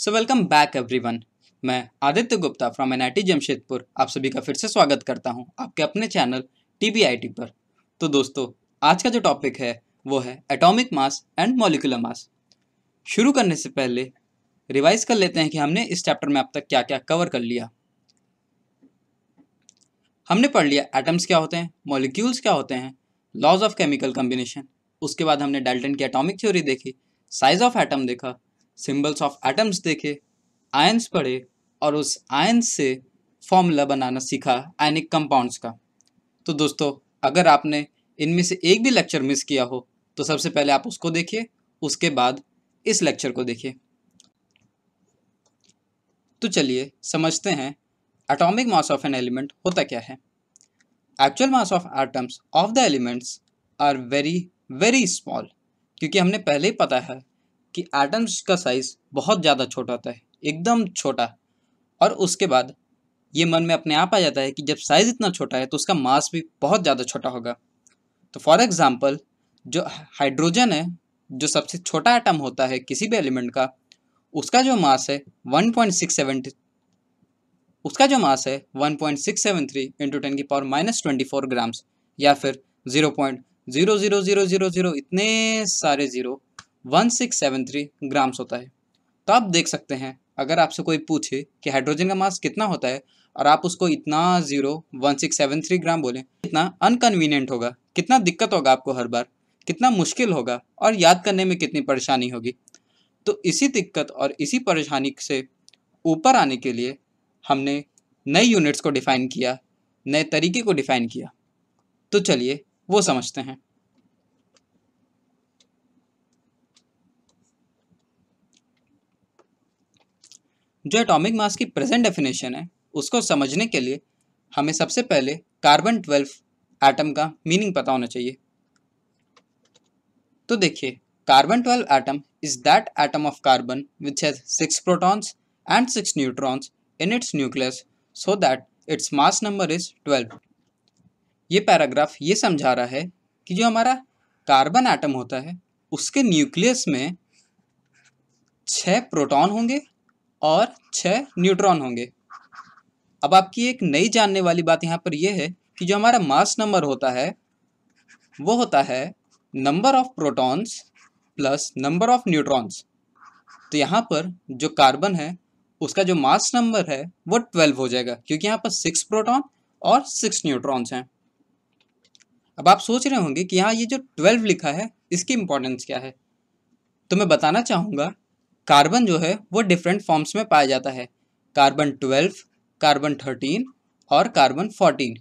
So welcome back everyone मैं Aditya Gupta from N I Jamshedpur आप सभी का फिर से स्वागत करता हूं आपके अपने चैनल टी पर तो दोस्तों आज का जो टॉपिक है वो है atomic mass and molecular mass शुरू करने से पहले रिवाइज कर लेते हैं कि हमने इस चैप्टर में अब तक क्या क्या कवर कर लिया हमने पढ़ लिया एटम्स क्या होते हैं मॉलिक्यूल्स क्या होते हैं लॉज ऑफ केमिकल कम्बिनेशन उसके बाद हमने डेल्टन की एटॉमिक थ्योरी देखी साइज ऑफ एटम देखा सिंबल्स ऑफ एटम्स देखे आयंस पढ़े और उस आयंस से फॉर्मूला बनाना सीखा आयनिक कंपाउंड्स का तो दोस्तों अगर आपने इनमें से एक भी लेक्चर मिस किया हो तो सबसे पहले आप उसको देखिए उसके बाद इस लेक्चर को देखिए तो चलिए समझते हैं atomic mass of an element होता क्या है actual mass of atoms of the elements are very very small क्योंकि हमने पहले ही पता है कि एटम्स का साइज़ बहुत ज़्यादा छोटा होता है एकदम छोटा और उसके बाद ये मन में अपने आप आ जाता है कि जब साइज़ इतना छोटा है तो उसका मास भी बहुत ज़्यादा छोटा होगा तो फॉर एग्ज़ाम्पल जो हाइड्रोजन है जो सबसे छोटा एटम होता है किसी भी एलिमेंट का उसका जो मास है वन पॉइंट सिक्स सेवन उसका जो मास है one point six seven three into ten की power minus twenty four grams या फिर zero point zero zero zero zero zero इतने सारे ज़ीरो 1673 ग्राम्स होता है तो आप देख सकते हैं अगर आपसे कोई पूछे कि हाइड्रोजन का मास कितना होता है और आप उसको इतना zero one six seven three gram बोलें कितना अनकन्वीनियंट होगा कितना दिक्कत होगा आपको हर बार कितना मुश्किल होगा और याद करने में कितनी परेशानी होगी तो इसी दिक्कत और इसी परेशानी से ऊपर आने के लिए हमने नए यूनिट्स को डिफ़ाइन किया नए तरीके को डिफ़ाइन किया तो चलिए वो समझते हैं जो एटॉमिक मास की प्रेजेंट डेफिनेशन है उसको समझने के लिए हमें सबसे पहले कार्बन ट्वेल्व एटम का मीनिंग पता होना चाहिए तो देखिए carbon twelve atom is that atom of carbon which has six protons and six neutrons in its nucleus so that its mass number is twelve ये पैराग्राफ ये समझा रहा है कि जो हमारा कार्बन एटम होता है उसके न्यूक्लियस में छः प्रोटॉन होंगे और छः न्यूट्रॉन होंगे अब आपकी एक नई जानने वाली बात यहाँ पर यह है कि जो हमारा मास नंबर होता है वो होता है number of protons plus number of neutrons तो यहाँ पर जो कार्बन है उसका जो मास नंबर है वो ट्वेल्व हो जाएगा क्योंकि यहाँ पर सिक्स प्रोटॉन और सिक्स न्यूट्रॉन्स हैं अब आप सोच रहे होंगे कि यहाँ ये जो ट्वेल्व लिखा है इसकी इम्पोर्टेंस क्या है तो मैं बताना चाहूँगा कार्बन जो है वो डिफरेंट फॉर्म्स में पाया जाता है कार्बन ट्वेल्व कार्बन थर्टीन और कार्बन फोर्टीन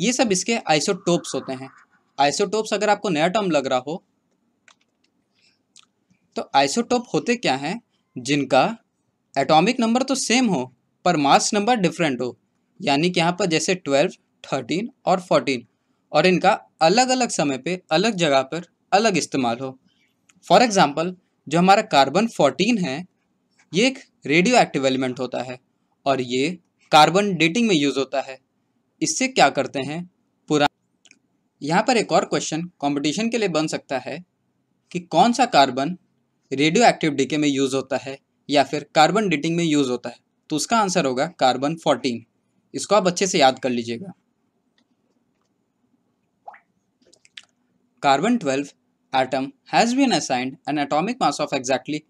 ये सब इसके आइसोटोप्स होते हैं आइसोटोप्स अगर आपको नया टर्म लग रहा हो तो आइसोटोप होते क्या हैं जिनका एटॉमिक नंबर तो सेम हो पर मास नंबर डिफरेंट हो यानी कि यहाँ पर जैसे ट्वेल्व थर्टीन और फोर्टीन और इनका अलग अलग समय पे अलग जगह पर अलग इस्तेमाल हो फॉर एग्ज़ाम्पल जो हमारा कार्बन फोर्टीन है ये एक रेडियो एक्टिव एलिमेंट होता है और ये कार्बन डेटिंग में यूज़ होता है इससे क्या करते हैं पुरा यहाँ पर एक और क्वेश्चन कंपटीशन के लिए बन सकता है कि कौन सा कार्बन रेडियो एक्टिव डीके में यूज़ होता है या फिर कार्बन डेटिंग में यूज़ होता है तो उसका आंसर होगा कार्बन फोर्टीन इसको आप अच्छे से याद कर लीजिएगा carbon twelve atom has been assigned an atomic mass of exactly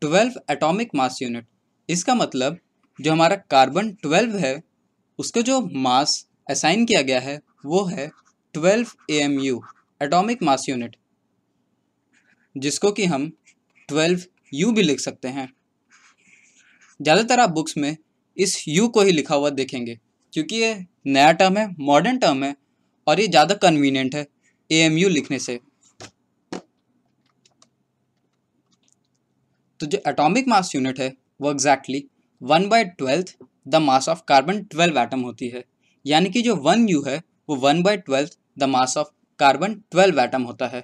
12 atomic mass unit. इसका मतलब जो हमारा कार्बन 12 है उसका जो मास असाइन किया गया है वो है 12 AMU एटोमिक मास यूनिट जिसको कि हम 12 यू भी लिख सकते हैं ज़्यादातर आप बुक्स में इस यू को ही लिखा हुआ देखेंगे क्योंकि ये नया टर्म है मॉडर्न टर्म है और ये ज़्यादा कन्वीनियंट है यू लिखने से तो जो एटॉमिक मास यूनिट है वो exactly one by twelfth the mass of carbon twelve atom होती है यानी कि जो वन यू है वो one by twelfth the mass of carbon twelve atom होता है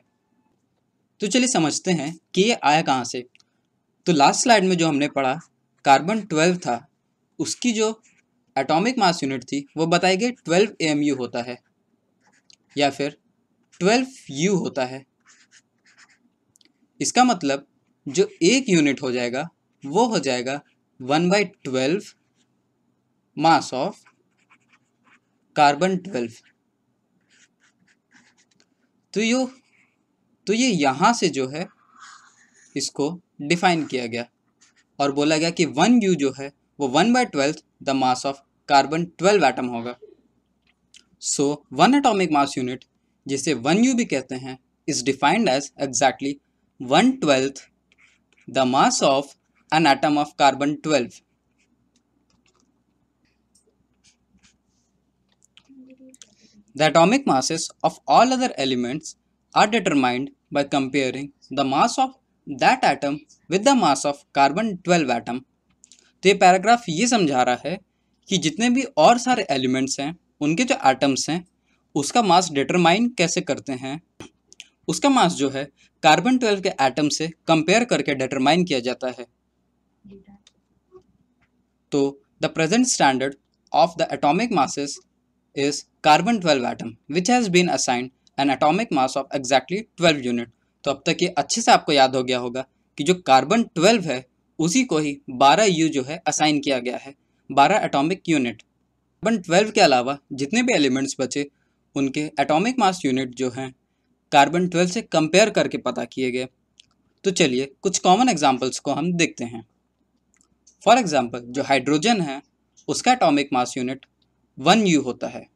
तो चलिए समझते हैं कि ये आया कहाँ से तो लास्ट स्लाइड में जो हमने पढ़ा कार्बन ट्वेल्व था उसकी जो एटॉमिक मास यूनिट थी वो बताई गई ट्वेल्व ए एम यू होता है या फिर ट्वेल्व यू होता है इसका मतलब जो एक यूनिट हो जाएगा वो हो जाएगा one by twelve mass of carbon twelve तो यो तो ये यहाँ से जो है इसको डिफाइन किया गया और बोला गया कि वन यू जो है वो one by twelfth the mass of carbon twelve atom होगा so one atomic mass unit जिसे वन यू भी कहते हैं is defined as exactly one twelfth the mass of an atom of carbon 12. The atomic masses of all other elements are determined by comparing the mass of that atom with the mass of carbon 12 atom. तो ये paragraph ये समझा रहा है कि जितने भी और सारे एलिमेंट्स हैं उनके जो एटम्स हैं उसका मास डिटरमाइन कैसे करते हैं उसका मास जो है कार्बन ट्वेल्व के एटम से कंपेयर करके डिटरमाइन किया जाता है तो the present standard of the atomic masses is carbon twelve atom which has been assign an atomic mass of exactly twelve unit तो अब तक ये अच्छे से आपको याद हो गया होगा कि जो कार्बन ट्वेल्व है उसी को ही बारह यू जो है असाइन किया गया है बारह एटॉमिक यूनिट कार्बन ट्वेल्व के अलावा जितने भी एलिमेंट्स बचे उनके एटॉमिक मास यूनिट जो हैं कार्बन ट्वेल्व से कंपेयर करके पता किए गए तो चलिए कुछ कॉमन एग्जाम्पल्स को हम देखते हैं फॉर एग्ज़ाम्पल जो हाइड्रोजन है उसका atomic mass unit one u होता है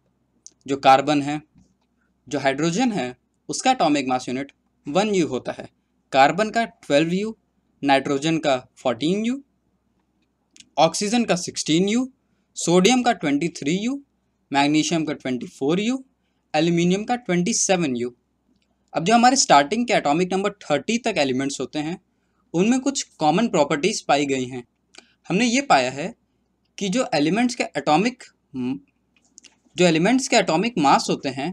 जो कार्बन है जो हाइड्रोजन है उसका atomic mass unit one u होता है कार्बन का ट्वेल्व यू नाइट्रोजन का फोर्टीन यू ऑक्सीजन का सिक्सटीन यू सोडियम का ट्वेंटी थ्री यू मैग्नीशियम का ट्वेंटी फोर यू एल्यूमिनियम का ट्वेंटी सेवन यू अब जो हमारे स्टार्टिंग के एटॉमिक नंबर थर्टी तक एलिमेंट्स होते हैं उनमें कुछ कॉमन प्रॉपर्टीज़ पाई गई हैं हमने ये पाया है कि जो एलिमेंट्स के एटॉमिक जो एलिमेंट्स के एटॉमिक मास होते हैं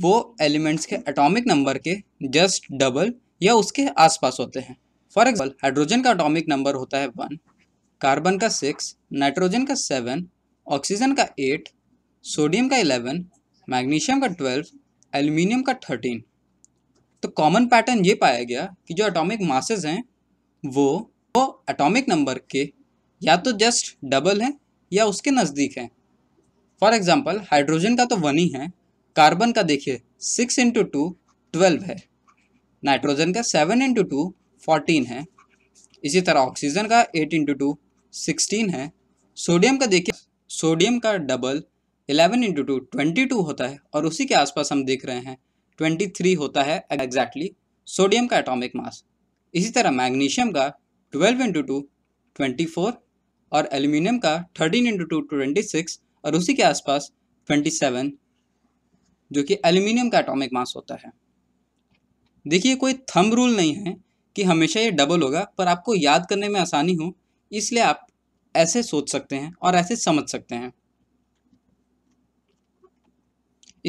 वो एलिमेंट्स के एटॉमिक नंबर के जस्ट डबल या उसके आसपास होते हैं फॉर एग्जाम्पल हाइड्रोजन का एटॉमिक नंबर होता है वन कार्बन का सिक्स नाइट्रोजन का सेवन ऑक्सीजन का एट सोडियम का इलेवन मैग्नीशियम का ट्वेल्व एल्यूमिनियम का थर्टीन तो कॉमन पैटर्न ये पाया गया कि जो एटॉमिक मासेस हैं वो वो एटॉमिक नंबर के या तो जस्ट डबल हैं या उसके नज़दीक हैं फॉर एग्ज़ाम्पल हाइड्रोजन का तो वन ही है कार्बन का देखिए सिक्स इंटू टू ट्वेल्व है नाइट्रोजन का सेवन इंटू टू फोर्टीन है इसी तरह ऑक्सीजन का एट इंटू टू सिक्सटीन है सोडियम का देखिए सोडियम का double eleven into two twenty two होता है और उसी के आसपास हम देख रहे हैं ट्वेंटी थ्री होता है एग्जैक्टली सोडियम का एटॉमिक मास इसी तरह मैग्नीशियम का twelve into two twenty four और एल्यूमिनियम का thirteen into two twenty six और उसी के आसपास ट्वेंटी सेवन जो कि एल्यूमिनियम का एटॉमिक मास होता है देखिए कोई थम रूल नहीं है कि हमेशा ये डबल होगा पर आपको याद करने में आसानी हो इसलिए आप ऐसे सोच सकते हैं और ऐसे समझ सकते हैं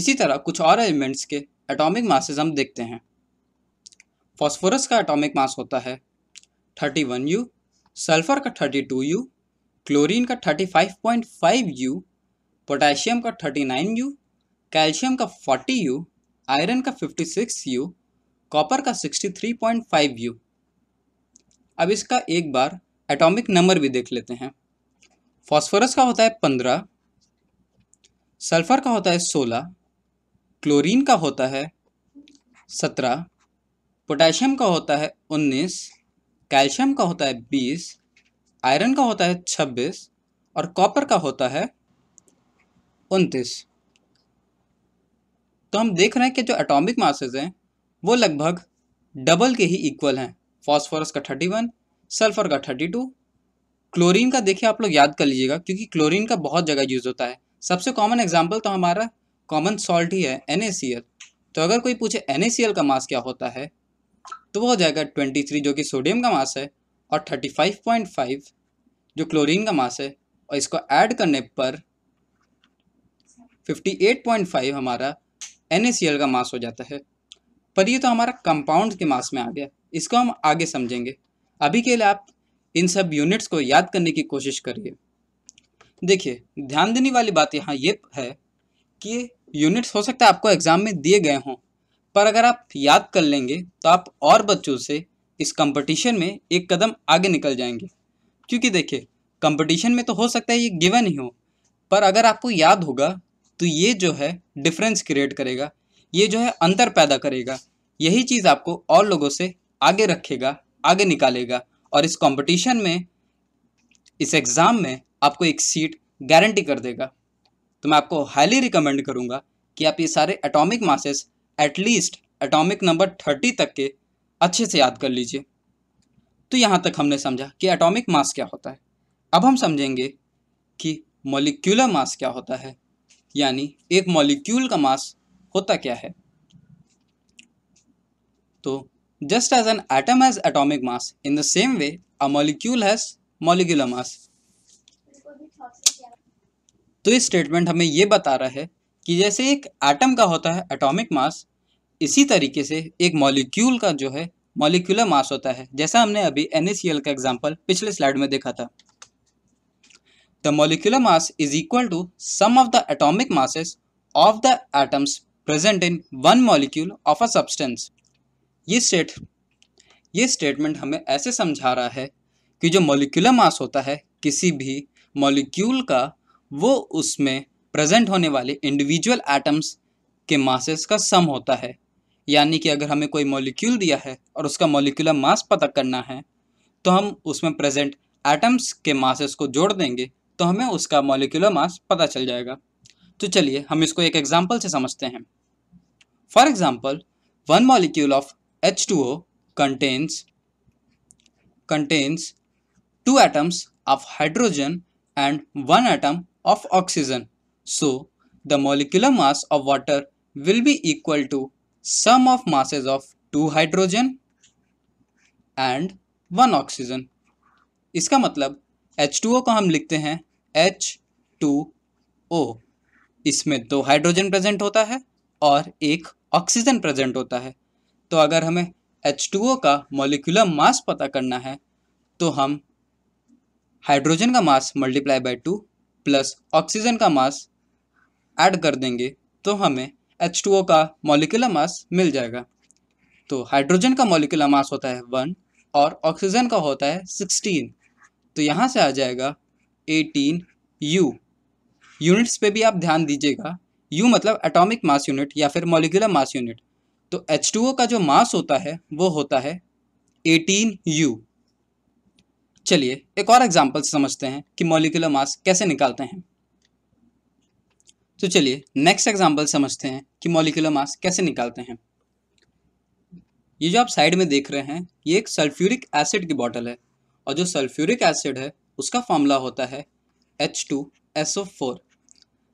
इसी तरह कुछ और एलिमेंट्स के एटॉमिक मासेज हम देखते हैं फॉस्फोरस का एटॉमिक मास होता है 31 यू सल्फर का 32 यू क्लोरीन का 35.5 यू पोटेशियम का 39 यू कैल्शियम का 40 यू आयरन का 56 यू कॉपर का 63.5 यू अब इसका एक बार एटॉमिक नंबर भी देख लेते हैं फॉस्फोरस का होता है पंद्रह सल्फर का होता है सोलह क्लोरीन का होता है सत्रह पोटेशियम का होता है उन्नीस कैल्शियम का होता है बीस आयरन का होता है छब्बीस और कॉपर का होता है उनतीस तो हम देख रहे हैं कि जो एटॉमिक मासेज हैं वो लगभग डबल के ही इक्वल हैं फॉस्फोरस का थर्टी वन सल्फर का थर्टी टू क्लोरीन का देखिए आप लोग याद कर लीजिएगा क्योंकि क्लोरीन का बहुत जगह यूज़ होता है सबसे कॉमन एग्जाम्पल तो हमारा कॉमन सॉल्ट ही है एन तो अगर कोई पूछे एन का मास क्या होता है तो वो हो जाएगा 23 जो कि सोडियम का मास है और 35.5 जो क्लोरीन का मास है और इसको ऐड करने पर 58.5 हमारा एन का मास हो जाता है पर ये तो हमारा कंपाउंड के मास में आ गया इसको हम आगे समझेंगे अभी के लिए आप इन सब यूनिट्स को याद करने की कोशिश करिए देखिए ध्यान देने वाली बात यहाँ ये है कि यूनिट्स हो सकता है आपको एग्ज़ाम में दिए गए हों पर अगर आप याद कर लेंगे तो आप और बच्चों से इस कंपटीशन में एक कदम आगे निकल जाएंगे क्योंकि देखिए कंपटीशन में तो हो सकता है ये गिवन ही हो पर अगर आपको याद होगा तो ये जो है डिफरेंस क्रिएट करेगा ये जो है अंतर पैदा करेगा यही चीज़ आपको और लोगों से आगे रखेगा आगे निकालेगा और इस कंपटीशन में इस एग्ज़ाम में आपको एक सीट गारंटी कर देगा तो मैं आपको हाईली रिकमेंड करूँगा कि आप ये सारे atomic masses at least atomic number thirty तक के अच्छे से याद कर लीजिए तो यहाँ तक हमने समझा कि एटॉमिक मास क्या होता है अब हम समझेंगे कि मोलिक्यूलर मास क्या होता है यानी एक मॉलिक्यूल का मास होता क्या है तो just as an atom has atomic mass in the same way a molecule has molecular mass तो ये स्टेटमेंट हमें ये बता रहा है कि जैसे एक एटम का होता है एटॉमिक मास इसी तरीके से एक मॉलिक्यूल का जो है मॉलिक्यूलर मास होता है जैसा हमने अभी एन का एग्जाम्पल पिछले स्लाइड में देखा था the molecular mass is equal to sum of the atomic masses of the atoms present in one molecule of a substance ये स्टेट ये स्टेटमेंट हमें ऐसे समझा रहा है कि जो मॉलिक्यूलर मास होता है किसी भी मॉलिक्यूल का वो उसमें प्रेजेंट होने वाले इंडिविजुअल एटम्स के मासेस का सम होता है यानी कि अगर हमें कोई मॉलिक्यूल दिया है और उसका मॉलिक्यूलर मास पता करना है तो हम उसमें प्रेजेंट एटम्स के मासेस को जोड़ देंगे तो हमें उसका मॉलिक्यूलर मास पता चल जाएगा तो चलिए हम इसको एक एग्जाम्पल से समझते हैं for example one molecule of H two O contains contains two atoms of hydrogen and one atom of oxygen. So, the molecular mass of water will be equal to sum of masses of 2 hydrogen and 1 oxygen. इसका मतलब H2O को हम लिखते हैं H2O. इसमें दो hydrogen present होता है और एक ऑक्सीजन प्रेजेंट होता है तो अगर हमें H2O का मोलिकुलर मास पता करना है तो हम हाइड्रोजन का mass multiply by two plus oxygen का मास ऐड कर देंगे तो हमें एच टू ओ का मॉलिकुलर मास मिल जाएगा तो हाइड्रोजन का मॉलिकुलर मास होता है वन और ऑक्सीजन का होता है सिक्सटीन तो यहाँ से आ जाएगा एटीन यू यूनिट्स पे भी आप ध्यान दीजिएगा यू मतलब एटॉमिक मास यूनिट या फिर मॉलिकुलर मास यूनिट तो एच टू ओ का जो मास होता है वो होता है एटीन यू चलिए एक और एग्जाम्पल समझते हैं कि मोलिकुलर मास कैसे निकालते हैं तो चलिए नेक्स्ट एग्जाम्पल समझते हैं कि मोलिकुलर मास कैसे निकालते हैं ये जो आप साइड में देख रहे हैं ये एक सल्फ्यूरिक एसिड की बॉटल है और जो सल्फ्यूरिक एसिड है उसका फॉर्मूला होता है H two S O four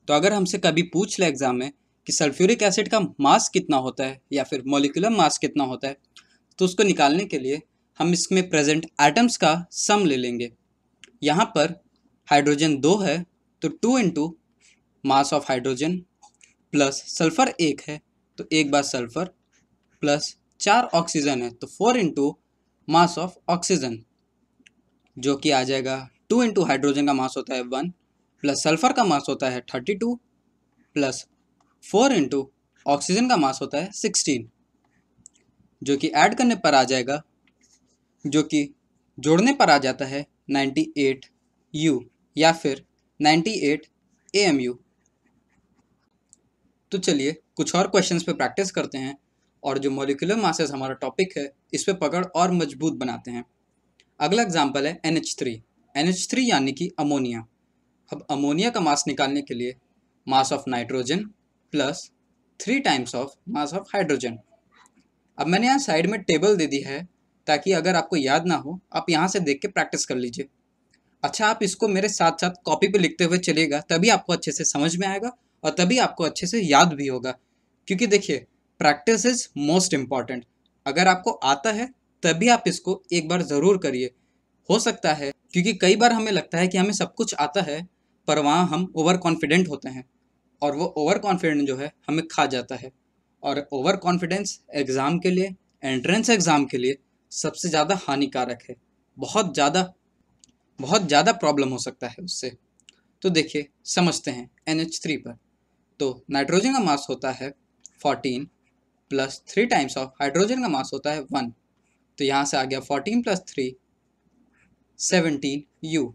तो अगर हमसे कभी पूछ ले एग्ज़ाम में कि सल्फ्यूरिक एसिड का मास कितना होता है या फिर मोलिकुलर मास कितना होता है तो उसको निकालने के लिए हम इसमें प्रेजेंट एटम्स का सम ले लेंगे यहाँ पर हाइड्रोजन दो है तो two into mass of hydrogen plus sulphur एक है तो एक बार सल्फर प्लस चार ऑक्सीजन है तो four into mass of oxygen जो कि आ जाएगा टू इंटू हाइड्रोजन का मास होता है वन प्लस सल्फर का मास होता है thirty two plus four into oxygen का मास होता है सिक्सटीन जो कि ऐड करने पर आ जाएगा जो कि जोड़ने पर आ जाता है 98 यू या फिर 98 एम यू तो चलिए कुछ और क्वेश्चंस पे प्रैक्टिस करते हैं और जो मोलिकुलर मासेस हमारा टॉपिक है इस पर पकड़ और मजबूत बनाते हैं अगला एग्जाम्पल है N H three N H three यानी कि अमोनिया अब अमोनिया का मास निकालने के लिए mass of nitrogen plus three times of mass of hydrogen अब मैंने यहाँ साइड में टेबल दे दी है ताकि अगर आपको याद ना हो आप यहाँ से देख के प्रैक्टिस कर लीजिए अच्छा आप इसको मेरे साथ साथ कॉपी पे लिखते हुए चलेगा तभी आपको अच्छे से समझ में आएगा और तभी आपको अच्छे से याद भी होगा क्योंकि देखिए प्रैक्टिस इज़ मोस्ट इम्पॉर्टेंट अगर आपको आता है तभी आप इसको एक बार ज़रूर करिए हो सकता है क्योंकि कई बार हमें लगता है कि हमें सब कुछ आता है पर वहाँ हम ओवर कॉन्फिडेंट होते हैं और वो ओवर कॉन्फिडेंट जो है हमें खा जाता है और ओवर कॉन्फिडेंस एग्ज़ाम के लिए एंट्रेंस एग्ज़ाम के लिए सबसे ज़्यादा हानिकारक है बहुत ज़्यादा बहुत ज़्यादा प्रॉब्लम हो सकता है उससे तो देखिए समझते हैं एन एच थ्री पर तो नाइट्रोजन का मास होता है fourteen plus three times of hydrogen का मास होता है वन तो यहाँ से आ गया fourteen plus three seventeen u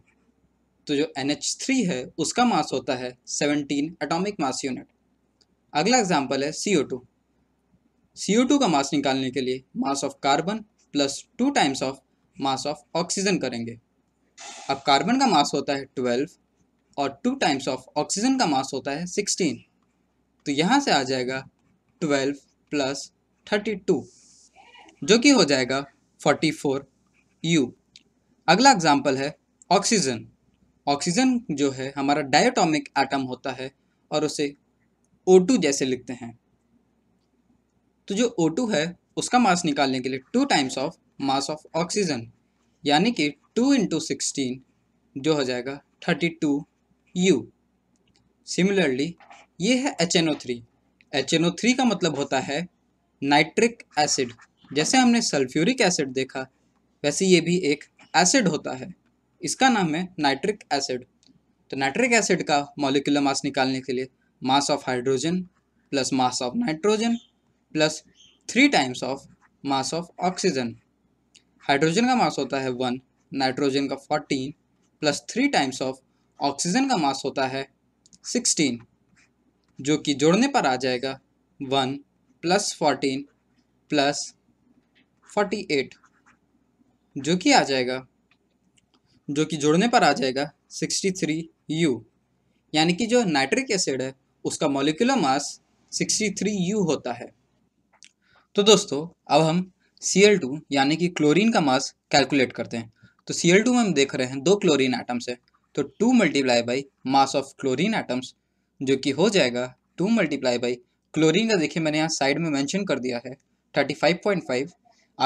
तो जो एन एच थ्री है उसका मास होता है सेवनटीन एटॉमिक मास यूनिट अगला एग्जाम्पल है सी ओ टू सी ओ टू का मास निकालने के लिए mass of carbon plus two times of mass of oxygen करेंगे अब कार्बन का मास होता है ट्वेल्व और टू टाइम्स ऑफ ऑक्सीजन का मास होता है सिक्सटीन तो यहाँ से आ जाएगा ट्वेल्व प्लस थर्टी टू जो कि हो जाएगा फोर्टी फोर यू अगला एग्जाम्पल है ऑक्सीजन ऑक्सीजन जो है हमारा डायटोमिक एटम होता है और उसे ओ टू जैसे लिखते हैं तो जो ओ टू है उसका मास निकालने के लिए two times of mass of oxygen यानी कि टू इंटू सिक्सटीन जो हो जाएगा थर्टी टू यू सिमिलरली ये है H N O three H N O three का मतलब होता है नाइट्रिक एसिड जैसे हमने सल्फ्यूरिक एसिड देखा वैसे ये भी एक एसिड होता है इसका नाम है नाइट्रिक एसिड तो नाइट्रिक एसिड का मॉलिकुलर मास निकालने के लिए mass of hydrogen plus mass of nitrogen plus three times of mass of oxygen hydrogen का मास होता है वन नाइट्रोजन का fourteen plus three times of oxygen का मास होता है सिक्सटीन जो कि जोड़ने पर आ जाएगा one plus fourteen plus forty eight जो कि आ जाएगा जो कि जोड़ने पर आ जाएगा सिक्सटी थ्री यू यानी कि जो नाइट्रिक एसिड है उसका molecular mass sixty three u होता है तो दोस्तों अब हम सी एल टू यानी कि क्लोरीन का मास कैलकुलेट करते हैं तो सी एल टू में हम देख रहे हैं दो क्लोरीन आइटम्स है तो two multiply by mass of chlorine atoms जो कि हो जाएगा टू मल्टीप्लाई बाई क्लोरीन का देखिए मैंने यहाँ साइड में मेंशन कर दिया है थर्टी फाइव पॉइंट फाइव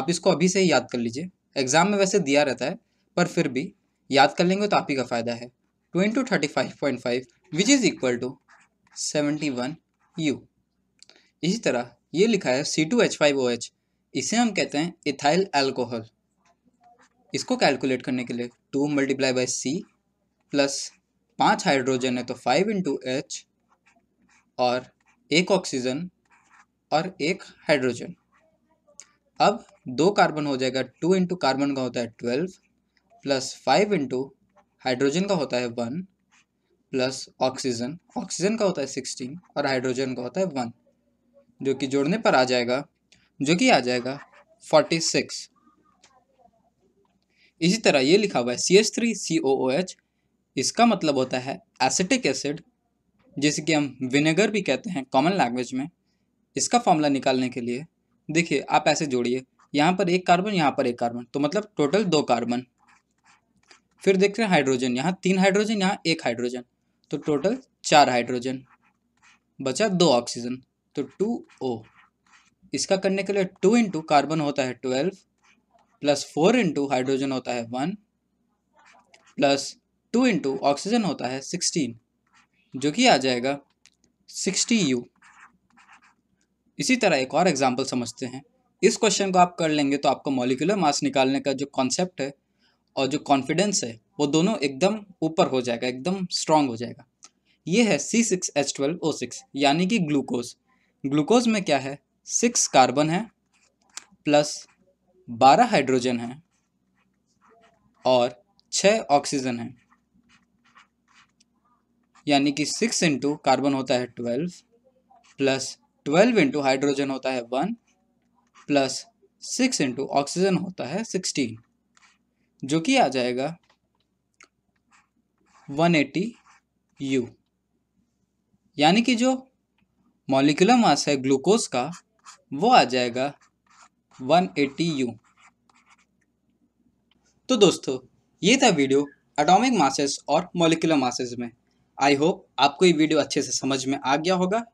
आप इसको अभी से ही याद कर लीजिए एग्ज़ाम में वैसे दिया रहता है पर फिर भी याद कर लेंगे तो आप ही का फ़ायदा है two into thirty five point five which is equal to seventy one u इसी तरह ये लिखा है C two H five O H इसे हम कहते हैं इथाइल एल्कोहल इसको कैलकुलेट करने के लिए two multiply by C plus पाँच हाइड्रोजन है तो फाइव इंटू एच और एक ऑक्सीजन और एक हाइड्रोजन अब दो कार्बन हो जाएगा टू इंटू कार्बन का होता है twelve plus five into hydrogen का होता है वन प्लस ऑक्सीजन ऑक्सीजन का होता है सिक्सटीन और हाइड्रोजन का होता है वन जो कि जोड़ने पर आ जाएगा जो कि आ जाएगा फोर्टी सिक्स इसी तरह ये लिखा हुआ है C H three C O O H इसका मतलब होता है एसिटिक एसिड जिसे कि हम विनेगर भी कहते हैं कॉमन लैंग्वेज में इसका फॉर्मूला निकालने के लिए देखिए आप ऐसे जोड़िए यहाँ पर एक कार्बन यहाँ पर एक कार्बन तो मतलब टोटल दो कार्बन फिर देखते हैं हाइड्रोजन यहाँ तीन हाइड्रोजन यहाँ एक हाइड्रोजन तो टोटल चार हाइड्रोजन बचा दो ऑक्सीजन तो टू ओ इसका करने के लिए टू इंटू कार्बन होता है twelve plus four into hydrogen होता है one plus two into oxygen होता है सिक्सटीन जो कि आ जाएगा सिक्सटी यू इसी तरह एक और एग्जाम्पल समझते हैं इस क्वेश्चन को आप कर लेंगे तो आपका मॉलिकुलर मास निकालने का जो कॉन्सेप्ट है और जो कॉन्फिडेंस है वो दोनों एकदम ऊपर हो जाएगा एकदम स्ट्रांग हो जाएगा ये है C six H twelve O six यानी कि ग्लूकोज ग्लूकोज में क्या है सिक्स कार्बन है प्लस बारह हाइड्रोजन है और छः ऑक्सीजन है यानी कि सिक्स इंटू कार्बन होता है twelve plus twelve into hydrogen होता है one plus six into oxygen होता है सिक्सटीन जो कि आ जाएगा वन एटी यू यानी कि जो मॉलिकुलर मास है ग्लूकोज का वो आ जाएगा 180 यू तो दोस्तों ये था वीडियो एटॉमिक मासेस और मॉलिकुलर मासेस में आई होप आपको ये वीडियो अच्छे से समझ में आ गया होगा